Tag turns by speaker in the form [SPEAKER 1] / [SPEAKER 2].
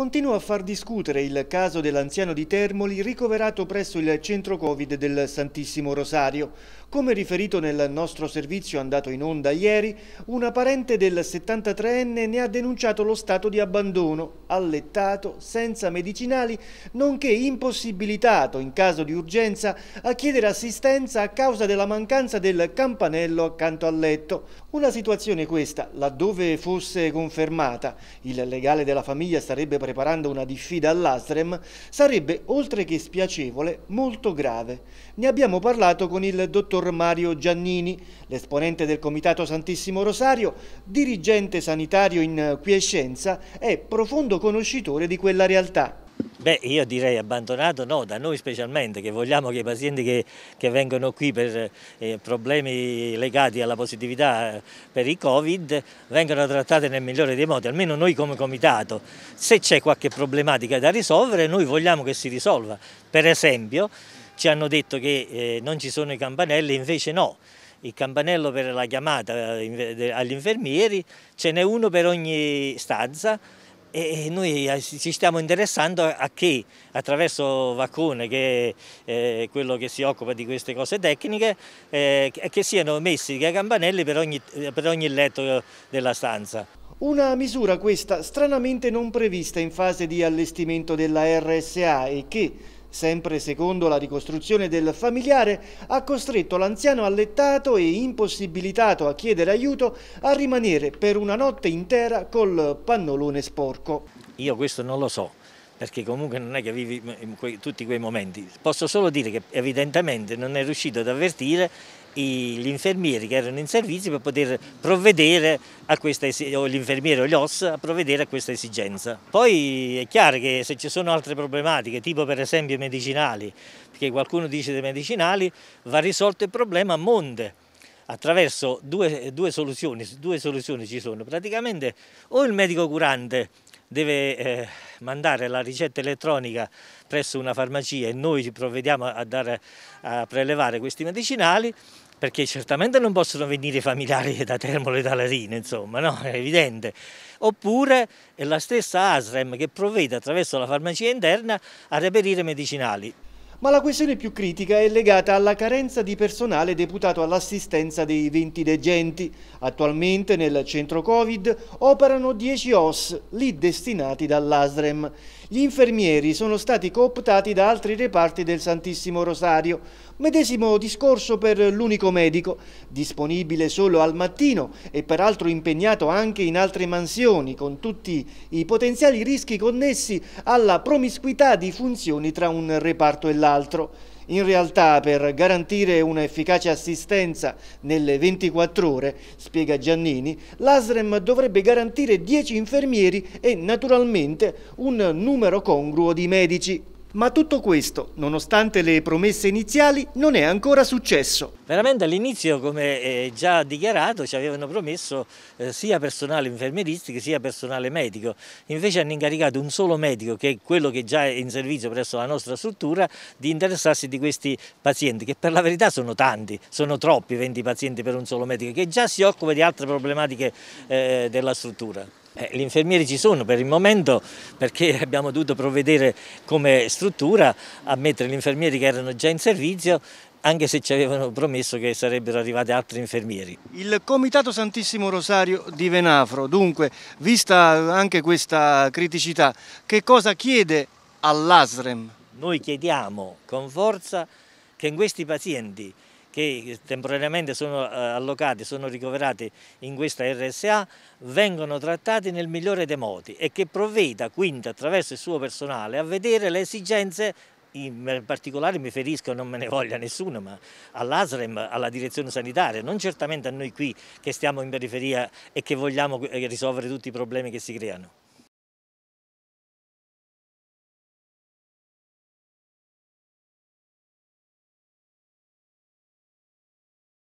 [SPEAKER 1] Continua a far discutere il caso dell'anziano di Termoli ricoverato presso il centro Covid del Santissimo Rosario. Come riferito nel nostro servizio andato in onda ieri, una parente del 73enne ne ha denunciato lo stato di abbandono, allettato, senza medicinali, nonché impossibilitato in caso di urgenza a chiedere assistenza a causa della mancanza del campanello accanto al letto. Una situazione questa, laddove fosse confermata, il legale della famiglia sarebbe presente preparando una diffida all'Astrem, sarebbe, oltre che spiacevole, molto grave. Ne abbiamo parlato con il dottor Mario Giannini, l'esponente del Comitato Santissimo Rosario, dirigente sanitario in quiescenza e profondo conoscitore di quella realtà.
[SPEAKER 2] Beh, io direi abbandonato no, da noi specialmente, che vogliamo che i pazienti che, che vengono qui per eh, problemi legati alla positività eh, per il Covid vengano trattati nel migliore dei modi, almeno noi come comitato. Se c'è qualche problematica da risolvere, noi vogliamo che si risolva. Per esempio, ci hanno detto che eh, non ci sono i campanelli, invece no il campanello per la chiamata eh, agli infermieri, ce n'è uno per ogni stanza, e noi eh, ci stiamo interessando a che attraverso eh, Vaccone, che è quello che si occupa di queste cose tecniche, eh, che siano messi dei campanelli per ogni, per ogni letto della stanza.
[SPEAKER 1] Una misura questa stranamente non prevista in fase di allestimento della RSA e che sempre secondo la ricostruzione del familiare, ha costretto l'anziano allettato e impossibilitato a chiedere aiuto a rimanere per una notte intera col pannolone sporco. Io
[SPEAKER 2] questo non lo so, perché comunque non è che vivi in tutti quei momenti. Posso solo dire che evidentemente non è riuscito ad avvertire gli infermieri che erano in servizio per poter provvedere a questa o l'infermiere o gli OS a provvedere a questa esigenza. Poi è chiaro che se ci sono altre problematiche, tipo per esempio i medicinali, perché qualcuno dice dei medicinali, va risolto il problema a monte attraverso due, due soluzioni, due soluzioni ci sono, praticamente o il medico curante deve eh, mandare la ricetta elettronica presso una farmacia e noi ci provvediamo a, dare, a prelevare questi medicinali perché certamente non possono venire i familiari da Termolo e da Larina, insomma, no? è evidente. Oppure è la stessa ASREM che provvede attraverso la farmacia interna a reperire medicinali.
[SPEAKER 1] Ma la questione più critica è legata alla carenza di personale deputato all'assistenza dei 20 degenti. Attualmente nel centro Covid operano 10 OS, lì destinati dall'ASREM. Gli infermieri sono stati cooptati da altri reparti del Santissimo Rosario. Medesimo discorso per l'unico medico, disponibile solo al mattino e peraltro impegnato anche in altre mansioni, con tutti i potenziali rischi connessi alla promiscuità di funzioni tra un reparto e l'altro l'altro, in realtà per garantire un'efficace assistenza nelle 24 ore, spiega Giannini, l'ASREM dovrebbe garantire 10 infermieri e naturalmente un numero congruo di medici. Ma tutto questo, nonostante le promesse iniziali, non è ancora successo. Veramente
[SPEAKER 2] all'inizio, come eh, già dichiarato, ci avevano promesso eh, sia personale infermieristico sia personale medico. Invece hanno incaricato un solo medico, che è quello che già è in servizio presso la nostra struttura, di interessarsi di questi pazienti, che per la verità sono tanti, sono troppi 20 pazienti per un solo medico, che già si occupa di altre problematiche eh, della struttura. Eh, gli infermieri ci sono per il momento perché abbiamo dovuto provvedere come struttura a mettere gli infermieri che erano già in servizio anche se
[SPEAKER 1] ci avevano promesso che sarebbero arrivati altri infermieri. Il Comitato Santissimo Rosario di Venafro, dunque, vista anche questa criticità, che cosa chiede all'ASREM? Noi chiediamo con forza
[SPEAKER 2] che in questi pazienti che temporaneamente sono eh, allocati, sono ricoverati in questa RSA, vengono trattati nel migliore dei modi e che provveda quindi attraverso il suo personale a vedere le esigenze in particolare mi ferisco, non me ne voglia nessuno, ma all'ASREM, alla direzione sanitaria, non certamente a noi qui che stiamo
[SPEAKER 1] in periferia e che vogliamo eh, risolvere tutti i problemi che si creano.